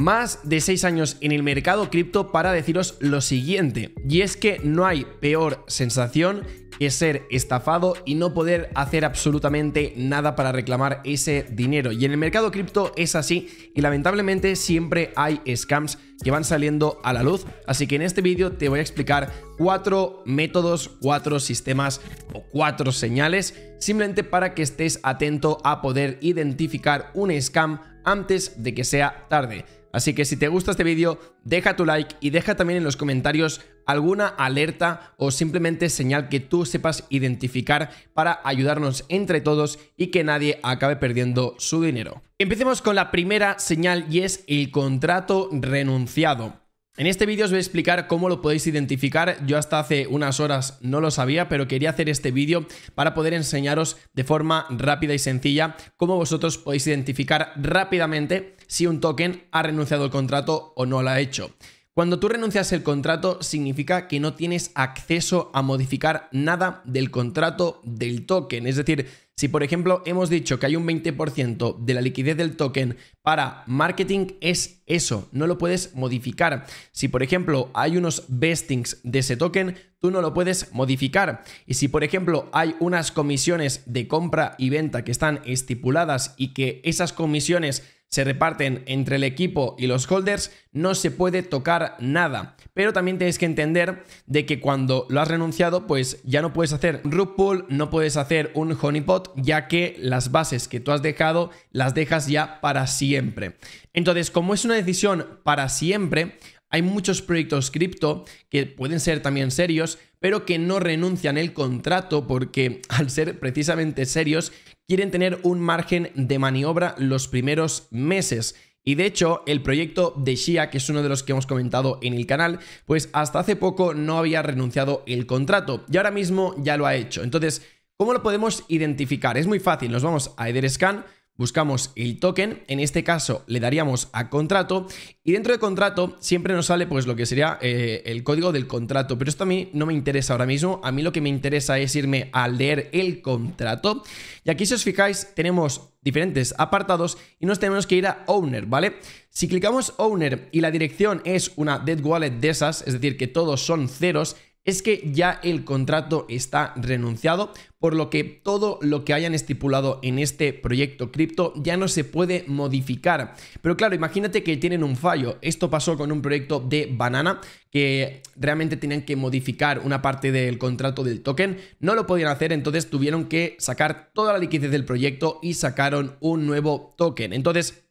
más de 6 años en el mercado cripto para deciros lo siguiente, y es que no hay peor sensación que ser estafado y no poder hacer absolutamente nada para reclamar ese dinero. Y en el mercado cripto es así y lamentablemente siempre hay scams que van saliendo a la luz. Así que en este vídeo te voy a explicar cuatro métodos, cuatro sistemas o cuatro señales, simplemente para que estés atento a poder identificar un scam antes de que sea tarde. Así que si te gusta este vídeo, deja tu like y deja también en los comentarios alguna alerta o simplemente señal que tú sepas identificar para ayudarnos entre todos y que nadie acabe perdiendo su dinero. Empecemos con la primera señal y es el contrato renunciado. En este vídeo os voy a explicar cómo lo podéis identificar. Yo hasta hace unas horas no lo sabía, pero quería hacer este vídeo para poder enseñaros de forma rápida y sencilla cómo vosotros podéis identificar rápidamente si un token ha renunciado al contrato o no lo ha hecho. Cuando tú renuncias el contrato significa que no tienes acceso a modificar nada del contrato del token. Es decir, si por ejemplo hemos dicho que hay un 20% de la liquidez del token para marketing, es eso, no lo puedes modificar. Si por ejemplo hay unos bestings de ese token, tú no lo puedes modificar. Y si por ejemplo hay unas comisiones de compra y venta que están estipuladas y que esas comisiones se reparten entre el equipo y los holders, no se puede tocar nada. Pero también tienes que entender de que cuando lo has renunciado, pues ya no puedes hacer root pool no puedes hacer un honeypot, ya que las bases que tú has dejado las dejas ya para siempre. Entonces, como es una decisión para siempre, hay muchos proyectos cripto que pueden ser también serios, pero que no renuncian el contrato porque al ser precisamente serios quieren tener un margen de maniobra los primeros meses. Y de hecho, el proyecto de Shia, que es uno de los que hemos comentado en el canal, pues hasta hace poco no había renunciado el contrato y ahora mismo ya lo ha hecho. Entonces, ¿cómo lo podemos identificar? Es muy fácil, nos vamos a Ederscan buscamos el token, en este caso le daríamos a contrato y dentro de contrato siempre nos sale pues lo que sería eh, el código del contrato, pero esto a mí no me interesa ahora mismo, a mí lo que me interesa es irme a leer el contrato y aquí si os fijáis tenemos diferentes apartados y nos tenemos que ir a Owner, ¿vale? Si clicamos Owner y la dirección es una Dead Wallet de esas, es decir, que todos son ceros, es que ya el contrato está renunciado, por lo que todo lo que hayan estipulado en este proyecto cripto ya no se puede modificar. Pero claro, imagínate que tienen un fallo. Esto pasó con un proyecto de Banana, que realmente tenían que modificar una parte del contrato del token. No lo podían hacer, entonces tuvieron que sacar toda la liquidez del proyecto y sacaron un nuevo token. Entonces,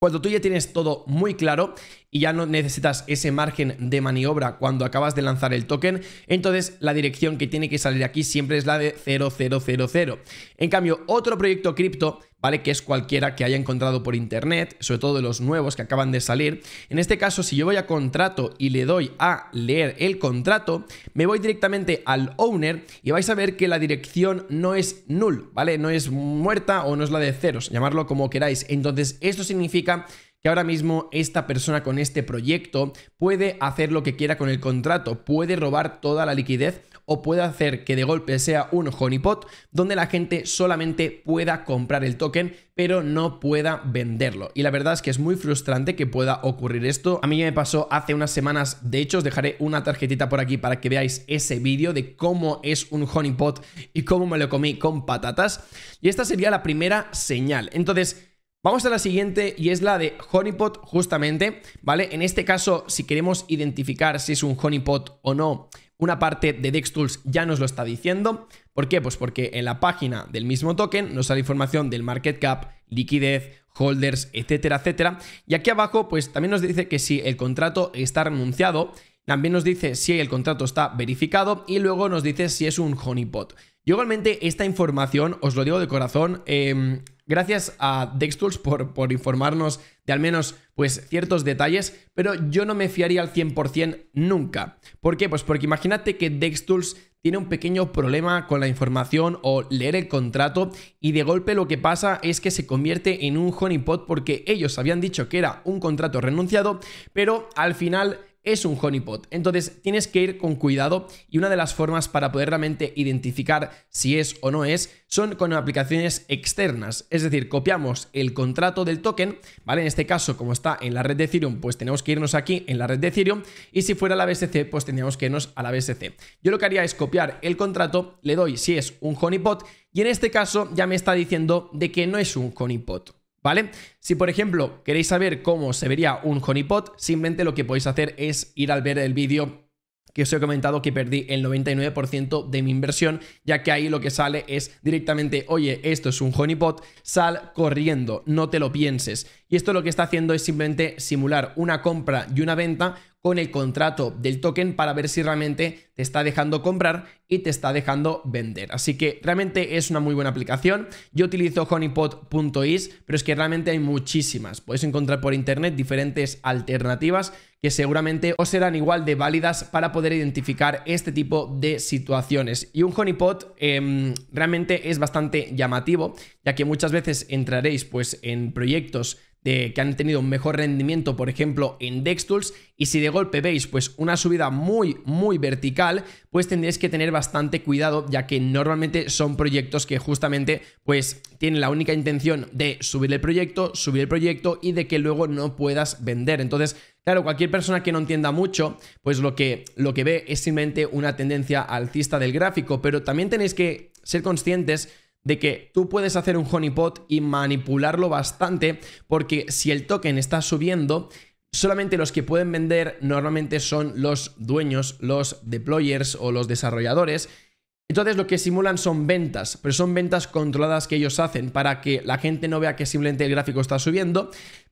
cuando tú ya tienes todo muy claro y ya no necesitas ese margen de maniobra cuando acabas de lanzar el token, entonces la dirección que tiene que salir aquí siempre es la de 0000. En cambio, otro proyecto cripto ¿vale? Que es cualquiera que haya encontrado por internet, sobre todo de los nuevos que acaban de salir. En este caso, si yo voy a contrato y le doy a leer el contrato, me voy directamente al owner y vais a ver que la dirección no es null, ¿vale? No es muerta o no es la de ceros, llamarlo como queráis. Entonces, esto significa que ahora mismo esta persona con este proyecto puede hacer lo que quiera con el contrato, puede robar toda la liquidez o puede hacer que de golpe sea un honeypot donde la gente solamente pueda comprar el token pero no pueda venderlo. Y la verdad es que es muy frustrante que pueda ocurrir esto. A mí ya me pasó hace unas semanas, de hecho os dejaré una tarjetita por aquí para que veáis ese vídeo de cómo es un honeypot y cómo me lo comí con patatas. Y esta sería la primera señal. Entonces, Vamos a la siguiente y es la de honeypot justamente, ¿vale? En este caso, si queremos identificar si es un honeypot o no, una parte de DexTools ya nos lo está diciendo. ¿Por qué? Pues porque en la página del mismo token nos sale información del market cap, liquidez, holders, etcétera, etcétera. Y aquí abajo, pues también nos dice que si el contrato está renunciado, también nos dice si el contrato está verificado y luego nos dice si es un honeypot. Yo igualmente esta información, os lo digo de corazón, em, gracias a DexTools por informarnos de al menos pues ciertos detalles, pero yo no me fiaría al 100% nunca. ¿Por qué? Pues porque imagínate que Dextools tiene un pequeño problema con la información o leer el contrato y de golpe lo que pasa es que se convierte en un honeypot porque ellos habían dicho que era un contrato renunciado, pero al final es un honeypot. Entonces tienes que ir con cuidado y una de las formas para poder realmente identificar si es o no es son con aplicaciones externas. Es decir, copiamos el contrato del token, ¿vale? En este caso, como está en la red de Ethereum, pues tenemos que irnos aquí en la red de Ethereum y si fuera la BSC, pues tendríamos que irnos a la BSC. Yo lo que haría es copiar el contrato, le doy si es un honeypot y en este caso ya me está diciendo de que no es un honeypot. ¿Vale? Si por ejemplo queréis saber cómo se vería un honeypot, simplemente lo que podéis hacer es ir al ver el vídeo que os he comentado que perdí el 99% de mi inversión, ya que ahí lo que sale es directamente, oye, esto es un honeypot, sal corriendo, no te lo pienses. Y esto lo que está haciendo es simplemente simular una compra y una venta con el contrato del token para ver si realmente te está dejando comprar y te está dejando vender. Así que realmente es una muy buena aplicación. Yo utilizo honeypot.is, pero es que realmente hay muchísimas. Podéis encontrar por internet diferentes alternativas que seguramente os serán igual de válidas para poder identificar este tipo de situaciones. Y un honeypot em, realmente es bastante llamativo, ya que muchas veces entraréis pues en proyectos este, que han tenido un mejor rendimiento, por ejemplo, en DexTools. Y si de golpe veis pues una subida muy, muy vertical, pues tendréis que tener bastante cuidado, ya que normalmente son proyectos que justamente pues tienen la única intención de subir el proyecto, subir el proyecto y de que luego no puedas vender. Entonces, Claro, cualquier persona que no entienda mucho, pues lo que, lo que ve es simplemente una tendencia alcista del gráfico, pero también tenéis que ser conscientes de que tú puedes hacer un honeypot y manipularlo bastante, porque si el token está subiendo, solamente los que pueden vender normalmente son los dueños, los deployers o los desarrolladores. Entonces lo que simulan son ventas, pero son ventas controladas que ellos hacen para que la gente no vea que simplemente el gráfico está subiendo,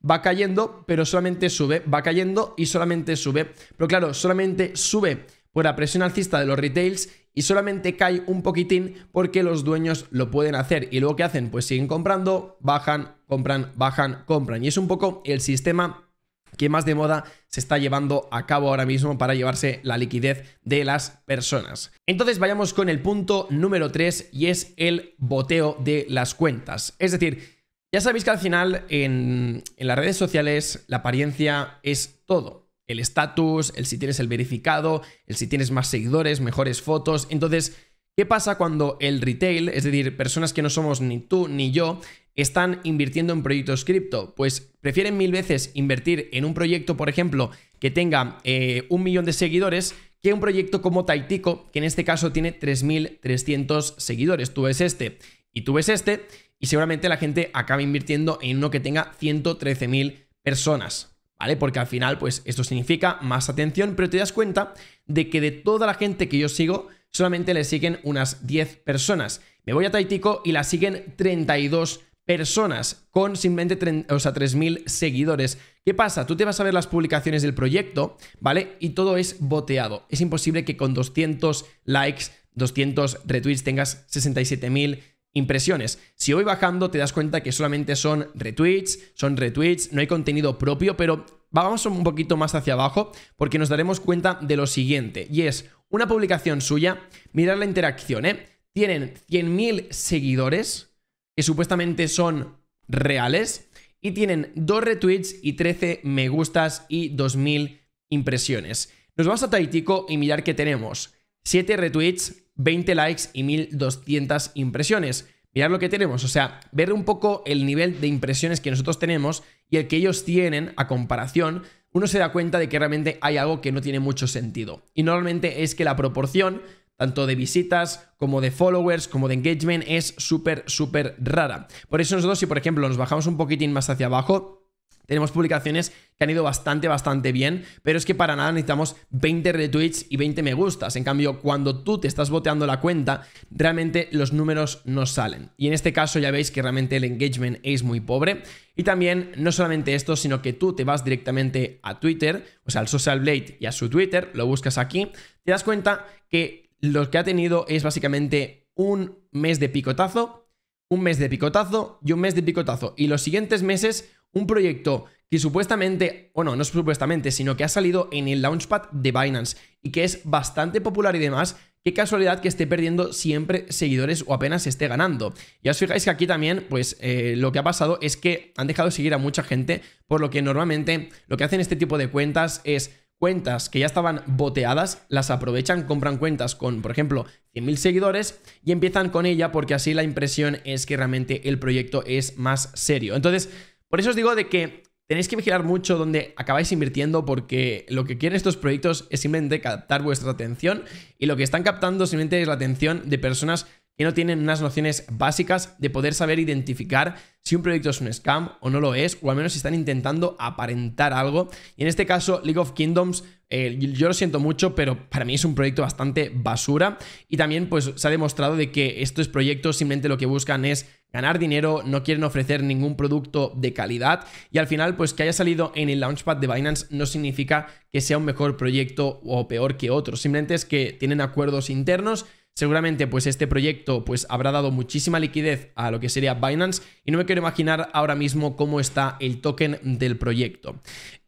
va cayendo, pero solamente sube, va cayendo y solamente sube. Pero claro, solamente sube por la presión alcista de los retails y solamente cae un poquitín porque los dueños lo pueden hacer. Y luego, ¿qué hacen? Pues siguen comprando, bajan, compran, bajan, compran. Y es un poco el sistema que más de moda se está llevando a cabo ahora mismo para llevarse la liquidez de las personas. Entonces vayamos con el punto número 3 y es el boteo de las cuentas. Es decir, ya sabéis que al final en las redes sociales la apariencia es todo el estatus, el si tienes el verificado, el si tienes más seguidores, mejores fotos. Entonces, ¿qué pasa cuando el retail, es decir, personas que no somos ni tú ni yo, están invirtiendo en proyectos cripto? Pues prefieren mil veces invertir en un proyecto, por ejemplo, que tenga eh, un millón de seguidores que un proyecto como Taitico, que en este caso tiene 3.300 seguidores. Tú ves este y tú ves este y seguramente la gente acaba invirtiendo en uno que tenga 113.000 personas. ¿vale? Porque al final, pues esto significa más atención, pero te das cuenta de que de toda la gente que yo sigo, solamente le siguen unas 10 personas. Me voy a Taitico y la siguen 32 personas con simplemente o sea, 3.000 seguidores. ¿Qué pasa? Tú te vas a ver las publicaciones del proyecto, ¿vale? Y todo es boteado. Es imposible que con 200 likes, 200 retweets tengas 67.000 impresiones. Si voy bajando te das cuenta que solamente son retweets, son retweets, no hay contenido propio, pero vamos un poquito más hacia abajo porque nos daremos cuenta de lo siguiente y es una publicación suya, mirar la interacción, ¿eh? Tienen 100.000 seguidores que supuestamente son reales y tienen 2 retweets y 13 me gustas y 2.000 impresiones. Nos vamos a Taitico y mirar que tenemos 7 retweets, 20 likes y 1200 impresiones. Mirad lo que tenemos, o sea, ver un poco el nivel de impresiones que nosotros tenemos y el que ellos tienen a comparación, uno se da cuenta de que realmente hay algo que no tiene mucho sentido. Y normalmente es que la proporción, tanto de visitas como de followers, como de engagement, es súper, súper rara. Por eso nosotros si, por ejemplo, nos bajamos un poquitín más hacia abajo, tenemos publicaciones que han ido bastante, bastante bien, pero es que para nada necesitamos 20 retweets y 20 me gustas. En cambio, cuando tú te estás boteando la cuenta, realmente los números no salen. Y en este caso ya veis que realmente el engagement es muy pobre. Y también, no solamente esto, sino que tú te vas directamente a Twitter, o sea, al Social Blade y a su Twitter, lo buscas aquí, te das cuenta que lo que ha tenido es básicamente un mes de picotazo, un mes de picotazo y un mes de picotazo. Y los siguientes meses un proyecto que supuestamente, bueno, no supuestamente, sino que ha salido en el launchpad de Binance y que es bastante popular y demás, qué casualidad que esté perdiendo siempre seguidores o apenas esté ganando. Ya os fijáis que aquí también, pues eh, lo que ha pasado es que han dejado de seguir a mucha gente, por lo que normalmente lo que hacen este tipo de cuentas es cuentas que ya estaban boteadas, las aprovechan, compran cuentas con, por ejemplo, 100.000 seguidores y empiezan con ella porque así la impresión es que realmente el proyecto es más serio. Entonces, por eso os digo de que tenéis que vigilar mucho donde acabáis invirtiendo porque lo que quieren estos proyectos es simplemente captar vuestra atención y lo que están captando simplemente es la atención de personas que no tienen unas nociones básicas de poder saber identificar si un proyecto es un scam o no lo es, o al menos si están intentando aparentar algo. Y en este caso, League of Kingdoms, eh, yo lo siento mucho, pero para mí es un proyecto bastante basura. Y también pues se ha demostrado de que estos proyectos simplemente lo que buscan es ganar dinero, no quieren ofrecer ningún producto de calidad y al final pues que haya salido en el launchpad de Binance no significa que sea un mejor proyecto o peor que otro, simplemente es que tienen acuerdos internos Seguramente pues este proyecto pues habrá dado muchísima liquidez a lo que sería Binance y no me quiero imaginar ahora mismo cómo está el token del proyecto.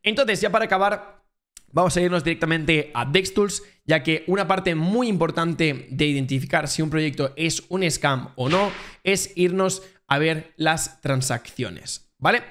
Entonces ya para acabar vamos a irnos directamente a DexTools, ya que una parte muy importante de identificar si un proyecto es un scam o no es irnos a ver las transacciones, ¿vale?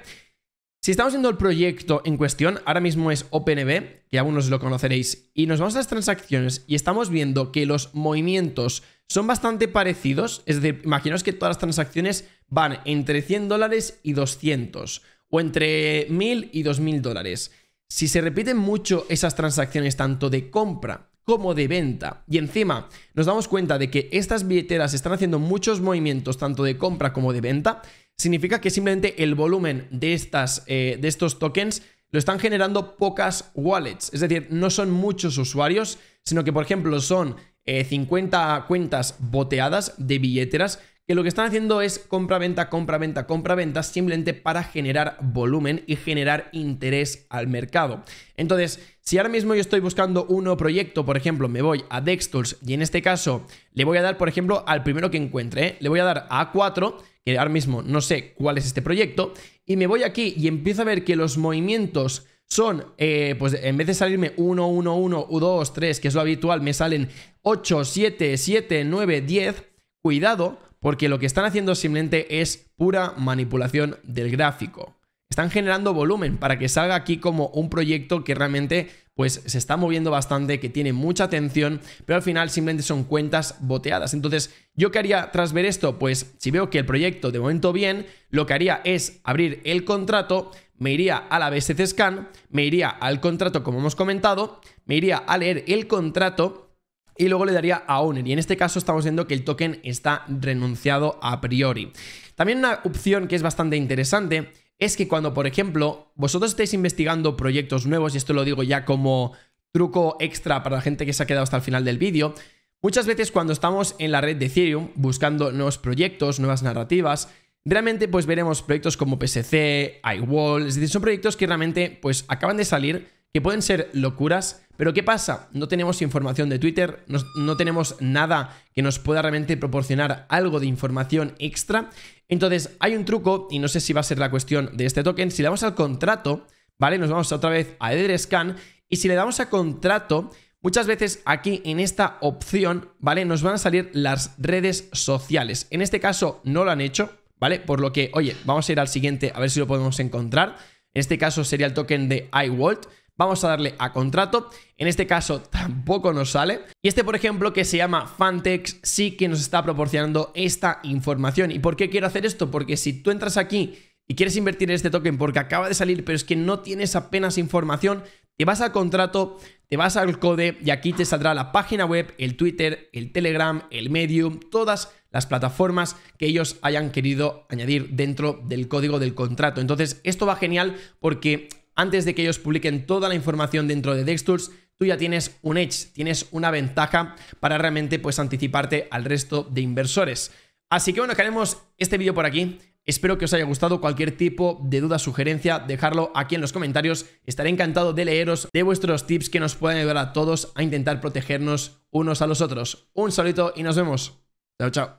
Si estamos viendo el proyecto en cuestión, ahora mismo es OpenB que algunos lo conoceréis, y nos vamos a las transacciones y estamos viendo que los movimientos son bastante parecidos, es decir, imaginaos que todas las transacciones van entre 100 dólares y 200, o entre 1000 y 2000 dólares si se repiten mucho esas transacciones tanto de compra como de venta. Y encima nos damos cuenta de que estas billeteras están haciendo muchos movimientos tanto de compra como de venta, significa que simplemente el volumen de, estas, eh, de estos tokens lo están generando pocas wallets. Es decir, no son muchos usuarios, sino que por ejemplo son 50 eh, cuentas boteadas de billeteras que lo que están haciendo es compra-venta, compra-venta, compra-venta, simplemente para generar volumen y generar interés al mercado. Entonces, si ahora mismo yo estoy buscando un nuevo proyecto, por ejemplo, me voy a Dextools y en este caso le voy a dar, por ejemplo, al primero que encuentre, ¿eh? le voy a dar a A4, que ahora mismo no sé cuál es este proyecto, y me voy aquí y empiezo a ver que los movimientos son, eh, pues en vez de salirme 1, 1, 1, 2, 3, que es lo habitual, me salen 8, 7, 7, 9, 10. Cuidado, porque lo que están haciendo simplemente es pura manipulación del gráfico. Están generando volumen para que salga aquí como un proyecto que realmente pues se está moviendo bastante, que tiene mucha atención, pero al final simplemente son cuentas boteadas. Entonces, ¿yo qué haría tras ver esto? Pues si veo que el proyecto de momento bien, lo que haría es abrir el contrato, me iría a la BSC Scan, me iría al contrato como hemos comentado, me iría a leer el contrato y luego le daría a owner. Y en este caso estamos viendo que el token está renunciado a priori. También una opción que es bastante interesante es que cuando, por ejemplo, vosotros estéis investigando proyectos nuevos, y esto lo digo ya como truco extra para la gente que se ha quedado hasta el final del vídeo, muchas veces cuando estamos en la red de Ethereum buscando nuevos proyectos, nuevas narrativas, realmente pues veremos proyectos como PSC, iWall, es decir, son proyectos que realmente pues acaban de salir, que pueden ser locuras, pero ¿qué pasa? No tenemos información de Twitter, no, tenemos nada que nos pueda realmente proporcionar algo de información extra. Entonces, hay un truco, y no sé si va a ser la cuestión de este token, si le damos al contrato, ¿vale? Nos vamos otra vez a Etherscan, y si le damos a contrato, Muchas veces aquí en esta opción, ¿vale? Nos van a salir las redes sociales. En este caso no lo han hecho, ¿vale? Por lo que, oye, vamos a ir al siguiente a ver si lo podemos encontrar. En este caso sería el token de iWalt, Vamos a darle a contrato. En este caso tampoco nos sale. Y este, por ejemplo, que se llama Fantex, sí que nos está proporcionando esta información. ¿Y por qué quiero hacer esto? Porque si tú entras aquí y quieres invertir en este token porque acaba de salir, pero es que no tienes apenas información, te vas al contrato, te vas al code y aquí te saldrá la página web, el Twitter, el Telegram, el Medium, todas las plataformas que ellos hayan querido añadir dentro del código del contrato. Entonces, esto va genial porque antes de que ellos publiquen toda la información dentro de Dextools, tú ya tienes un edge, tienes una ventaja para realmente pues anticiparte al resto de inversores. Así que bueno, queremos este vídeo por aquí. Espero que os haya gustado. Cualquier tipo de duda, sugerencia, dejarlo aquí en los comentarios. Estaré encantado de leeros de vuestros tips que nos pueden ayudar a todos a intentar protegernos unos a los otros. Un saludo y nos vemos. Chao, chao.